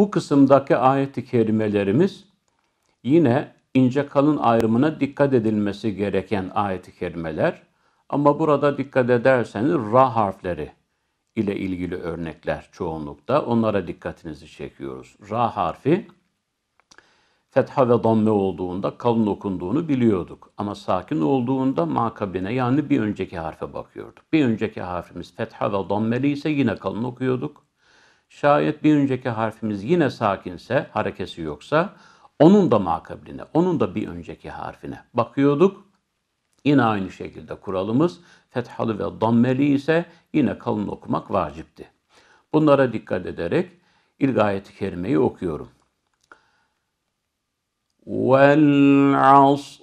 Bu kısımdaki ayet-i kerimelerimiz yine ince kalın ayrımına dikkat edilmesi gereken ayet-i kerimeler. Ama burada dikkat ederseniz ra harfleri ile ilgili örnekler çoğunlukta. Onlara dikkatinizi çekiyoruz. Ra harfi fetha ve damme olduğunda kalın okunduğunu biliyorduk. Ama sakin olduğunda makabine yani bir önceki harfe bakıyorduk. Bir önceki harfimiz fetha ve dammeli ise yine kalın okuyorduk. Şayet bir önceki harfimiz yine sakinse, harekesi yoksa onun da makabiline, onun da bir önceki harfine bakıyorduk. Yine aynı şekilde kuralımız fethalı ve dammeli ise yine kalın okumak vacipti. Bunlara dikkat ederek ilk ayet-i kerimeyi okuyorum. Vel asr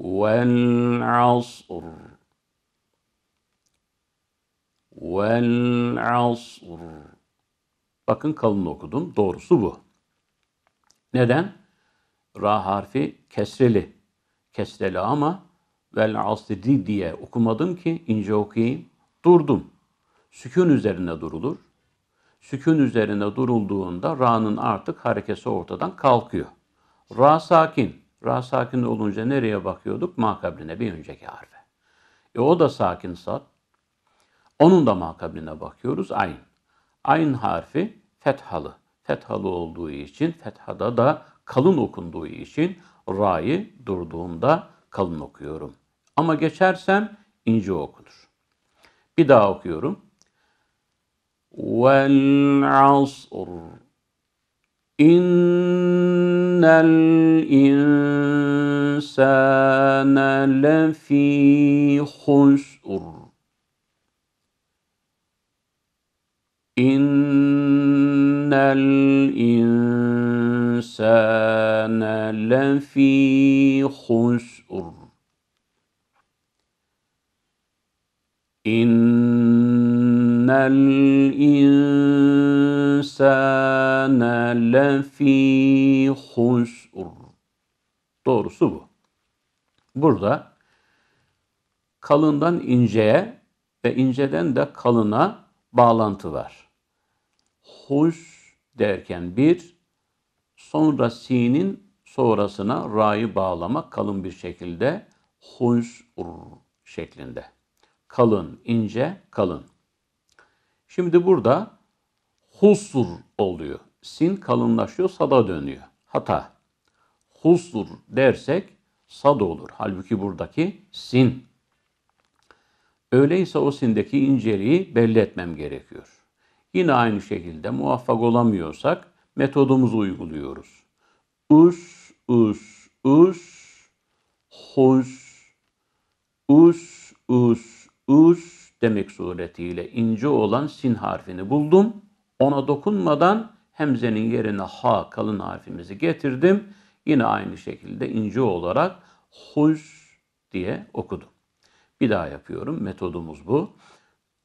Vel asr Vel asr. Bakın kalın okudum. Doğrusu bu. Neden? Ra harfi kesreli. Kesreli ama vel asri diye okumadım ki ince okuyayım. Durdum. Sükun üzerine durulur. Sükun üzerine durulduğunda ra'nın artık harekesi ortadan kalkıyor. Ra sakin. Ra sakin olunca nereye bakıyorduk? Makabline bir önceki harfe. E o da sakin sat. Onun da makabine bakıyoruz. Ayn. Ayn harfi fethalı. Fethalı olduğu için, fethada da kalın okunduğu için ra'yı durduğumda kalın okuyorum. Ama geçersem ince okunur. Bir daha okuyorum. Vel asr İnnel insane lefî husr إن الإنسان لفي خسر إن الإنسان لفي خسر Doğrusu bu. Burada kalından inceye ve inceden de kalına bağlantı var huz derken bir, sonra sinin sonrasına ra'yı bağlamak kalın bir şekilde huz şeklinde. Kalın, ince, kalın. Şimdi burada husur oluyor. Sin kalınlaşıyor, sada dönüyor. Hata. Husur dersek sad olur. Halbuki buradaki sin. Öyleyse o sindeki inceliği belli etmem gerekiyor. Yine aynı şekilde muvaffak olamıyorsak metodumuzu uyguluyoruz. Us, us, us, hus, us, us, us demek suretiyle ince olan sin harfini buldum. Ona dokunmadan hemzenin yerine ha kalın harfimizi getirdim. Yine aynı şekilde ince olarak hus diye okudum. Bir daha yapıyorum. Metodumuz bu.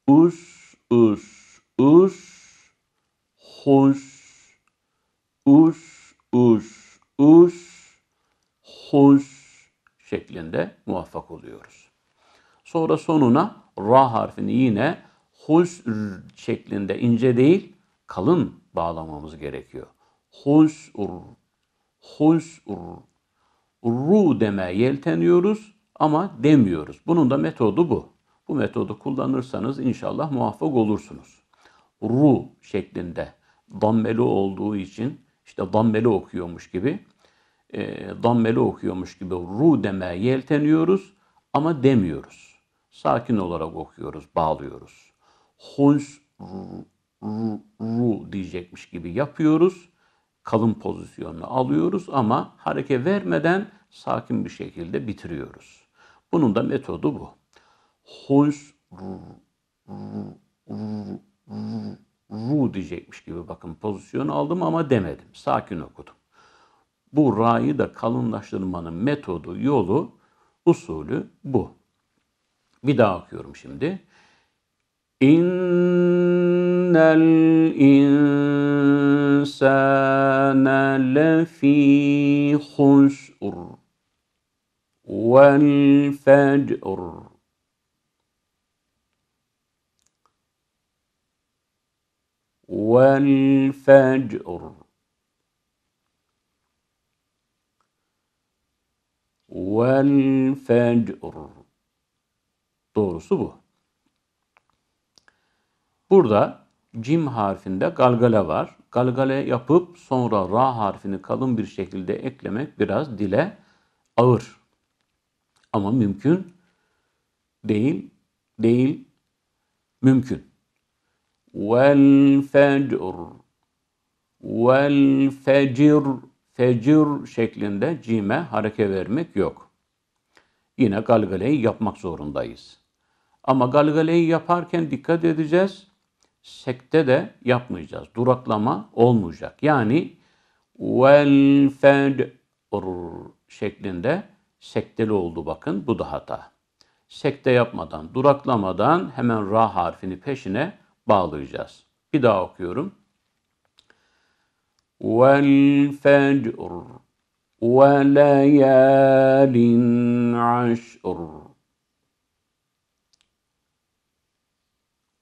Us, us, us, hus, us, us, us, hus şeklinde muvaffak oluyoruz. Sonra sonuna ra harfini yine hus şeklinde ince değil kalın bağlamamız gerekiyor. Hus ur, hus Ru deme yelteniyoruz ama demiyoruz. Bunun da metodu bu. Bu metodu kullanırsanız inşallah muvaffak olursunuz ru şeklinde dammeli olduğu için işte dammeli okuyormuş gibi e, dammeli okuyormuş gibi ru demeye yelteniyoruz ama demiyoruz. Sakin olarak okuyoruz, bağlıyoruz. Huns ru, ru, ru diyecekmiş gibi yapıyoruz. Kalın pozisyonunu alıyoruz ama hareket vermeden sakin bir şekilde bitiriyoruz. Bunun da metodu bu. Huns ru, ru, ru, Ru diyecekmiş gibi bakın pozisyonu aldım ama demedim. Sakin okudum. Bu ra'yı da kalınlaştırmanın metodu, yolu, usulü bu. Bir daha okuyorum şimdi. İnnel insane lefî husr vel fecr والفجر والفجر Doğrusu bu. Burada cim harfinde galgale var. Galgale yapıp sonra ra harfini kalın bir şekilde eklemek biraz dile ağır. Ama mümkün değil, değil, mümkün. Vel-fecr. Vel-fecir. Fecir şeklinde cime hareke vermek yok. Yine galgaleyi yapmak zorundayız. Ama galgaleyi yaparken dikkat edeceğiz. Sekte de yapmayacağız. Duraklama olmayacak. Yani vel fecr şeklinde sekteli oldu bakın. Bu da hata. Sekte yapmadan, duraklamadan hemen ra harfini peşine bağlayacağız. Bir daha okuyorum. Vel fecr ve leyalin aşr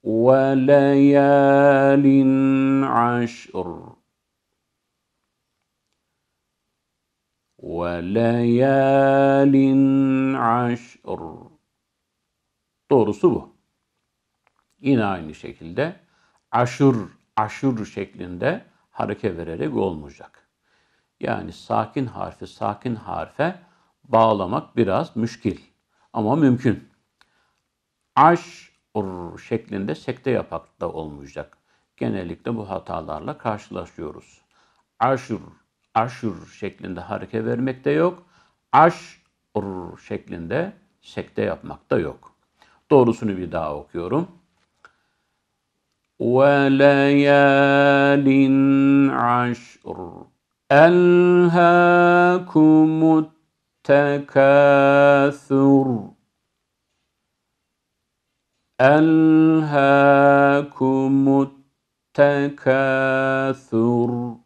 ve leyalin aşr وليال عشر doğrusu bu. Yine aynı şekilde aşur, aşur şeklinde hareke vererek olmayacak. Yani sakin harfi sakin harfe bağlamak biraz müşkil ama mümkün. Aş, şeklinde sekte yapak da olmayacak. Genellikle bu hatalarla karşılaşıyoruz. Aşur, aşur şeklinde hareke vermek de yok. Aş, şeklinde sekte yapmak da yok. Doğrusunu bir daha okuyorum. وليال عشر ألهاكم التكاثر ألهاكم التكاثر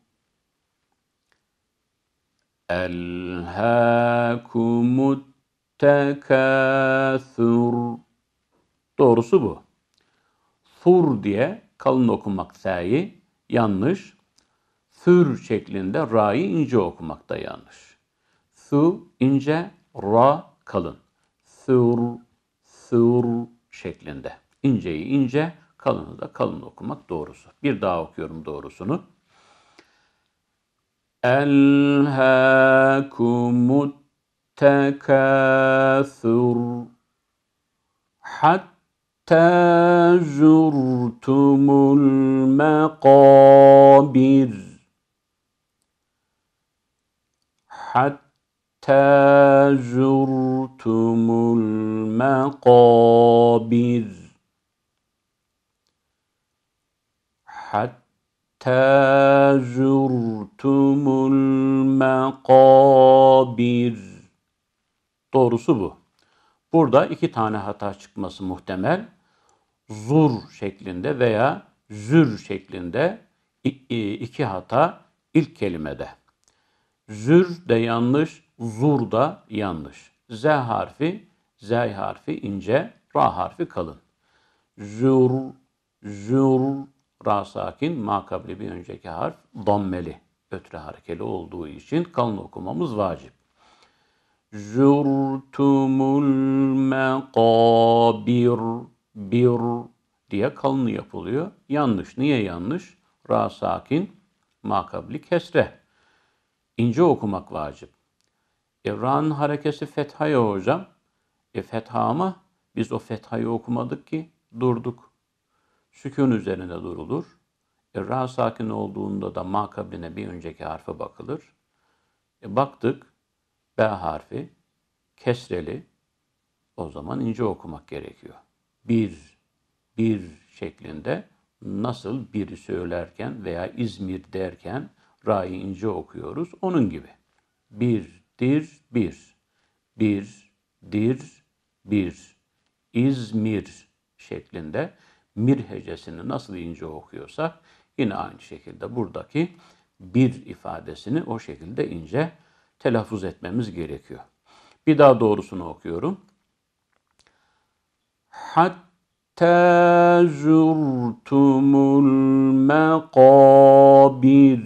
ألهاكم التكاثر Doğrusu bu. Fur diye kalın okumak sa'yı yanlış. Sür şeklinde ra'yı ince okumak da yanlış. Su ince, ra kalın. Sur, sur şeklinde. İnceyi ince, kalını da kalın okumak doğrusu. Bir daha okuyorum doğrusunu. Elhakumut tekâsur Hat حَتَّى زُرْتُمُ الْمَقَابِرِ حَتَّى زُرْتُمُ الْمَقَابِرِ حَتَّى زُرْتُمُ الْمَقَابِرِ Doğrusu bu. Burada iki tane hata çıkması muhtemel zur şeklinde veya zür şeklinde iki hata ilk kelimede. Zür de yanlış, zur da yanlış. Z harfi, z harfi ince, ra harfi kalın. zür zür ra sakin, makabli bir önceki harf dammeli. Ötre harekeli olduğu için kalın okumamız vacip. Zürtümül mekabir bir diye kalın yapılıyor. Yanlış. Niye yanlış? Ra sakin, makabli kesre. İnce okumak vacip. E, ra'nın harekesi fetha ya hocam. E fetha ama biz o fethayı okumadık ki durduk. Sükun üzerine durulur. E, ra sakin olduğunda da makabline bir önceki harfe bakılır. E, baktık B harfi kesreli o zaman ince okumak gerekiyor bir, bir şeklinde nasıl biri söylerken veya İzmir derken Rai ince okuyoruz. Onun gibi. Bir, dir, bir. Bir, dir, bir. İzmir şeklinde mir hecesini nasıl ince okuyorsak yine aynı şekilde buradaki bir ifadesini o şekilde ince telaffuz etmemiz gerekiyor. Bir daha doğrusunu okuyorum. حتى زرتم المقابر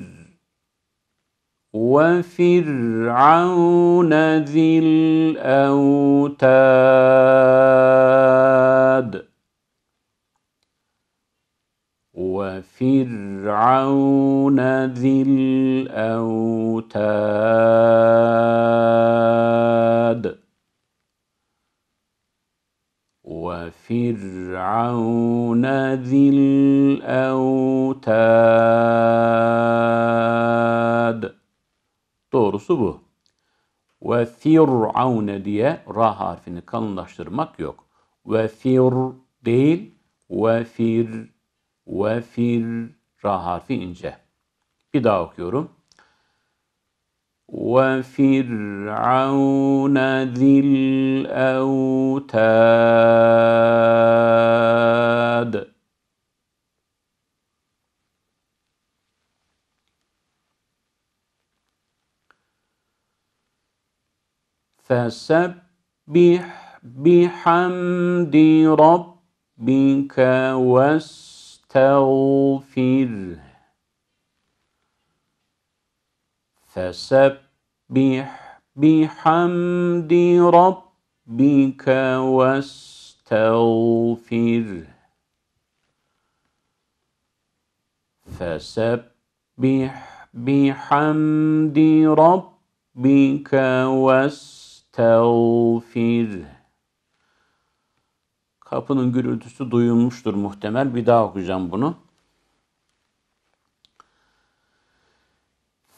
وفرعون ذي الأوتاد وفرعون ذي الأوتاد وفرعون ذي الأوتاد Doğrusu bu. Ve fir'aune diye ra harfini kalınlaştırmak yok. Ve fir değil, ve fir, ve fir, ra harfi ince. Bir daha okuyorum. وفرعون ذي الاوتاد فسبح بحمد ربك واستغفره فسبح بحمد ربك واستغفره فسبح بحمد ربك واستغفره Kapının gürültüsü duyulmuştur muhtemel. Bir daha okuyacağım bunu.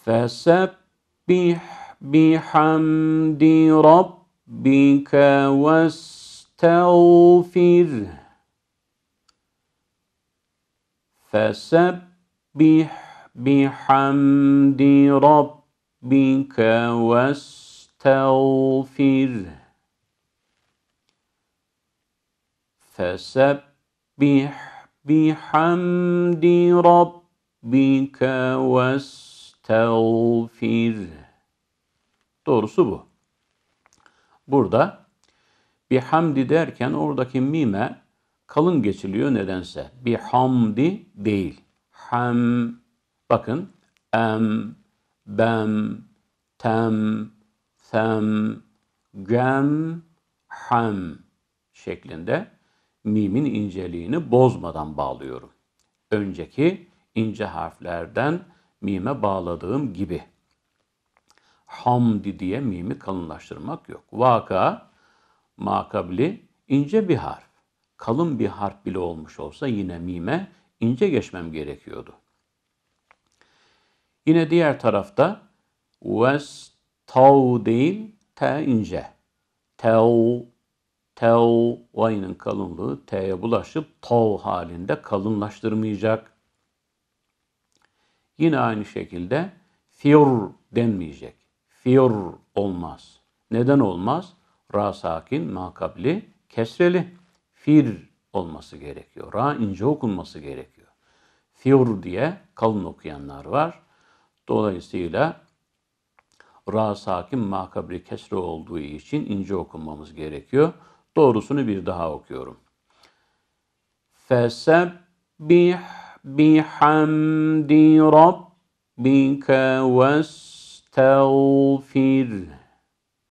فسبح بحمد ربك واستغفره فسبح بحمد ربك واستغفره فسبح بحمد ربك واستغفره tevfir. Doğrusu bu. Burada bir hamdi derken oradaki mime kalın geçiliyor nedense. bir hamdi değil. Ham bakın em bem tem sem gem ham şeklinde mimin inceliğini bozmadan bağlıyorum. Önceki ince harflerden mime bağladığım gibi. Hamdi diye mimi kalınlaştırmak yok. Vaka, makabli ince bir harf. Kalın bir harf bile olmuş olsa yine mime ince geçmem gerekiyordu. Yine diğer tarafta ves Tau değil te ince. Tev, tev, vayının kalınlığı t'ye bulaşıp tav halinde kalınlaştırmayacak. Yine aynı şekilde fir denmeyecek. Fir olmaz. Neden olmaz? Ra sakin, makabli, kesreli. Fir olması gerekiyor. Ra ince okunması gerekiyor. Fir diye kalın okuyanlar var. Dolayısıyla ra sakin makabli, kesre olduğu için ince okunmamız gerekiyor. Doğrusunu bir daha okuyorum. Fesebbih بحمد ربك واستغفره